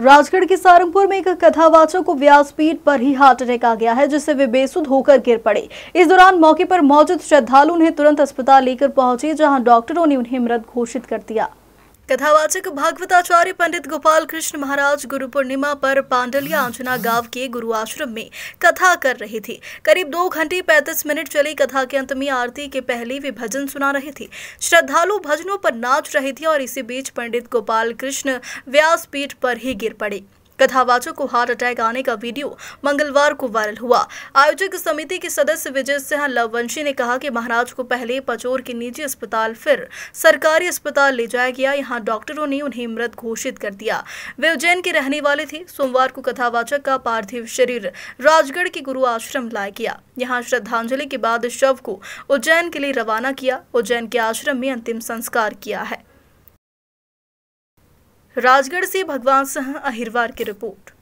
राजगढ़ के सारंगपुर में एक कथावाचक को व्यासपीठ पर ही हार्ट अटैक आ गया है जिससे वे बेसुद होकर गिर पड़े इस दौरान मौके पर मौजूद श्रद्धालु उन्हें तुरंत अस्पताल लेकर पहुंचे जहां डॉक्टरों ने उन्हें मृत घोषित कर दिया कथावाचक भागवताचार्य पंडित गोपाल कृष्ण महाराज गुरु पूर्णिमा पर पांडलिया अंजना गांव के गुरु आश्रम में कथा कर रहे थे करीब दो घंटे पैंतीस मिनट चली कथा के अंत में आरती के पहले वे भजन सुना रहे थे श्रद्धालु भजनों पर नाच रहे थे और इसी बीच पंडित गोपाल कृष्ण व्यासपीठ पर ही गिर पड़े कथावाचक को हार्ट अटैक आने का वीडियो मंगलवार को वायरल हुआ आयोजक समिति के सदस्य विजय सिंह लववंशी ने कहा कि महाराज को पहले पचोर के निजी अस्पताल फिर सरकारी अस्पताल ले जाया गया यहाँ डॉक्टरों ने उन्हें मृत घोषित कर दिया वे उज्जैन के रहने वाले थे सोमवार को कथावाचक का पार्थिव शरीर राजगढ़ के गुरु आश्रम लाया गया यहाँ श्रद्धांजलि के बाद शव को उज्जैन के लिए रवाना किया उज्जैन के आश्रम में अंतिम संस्कार किया है राजगढ़ से भगवान सिंह अहिरवार की रिपोर्ट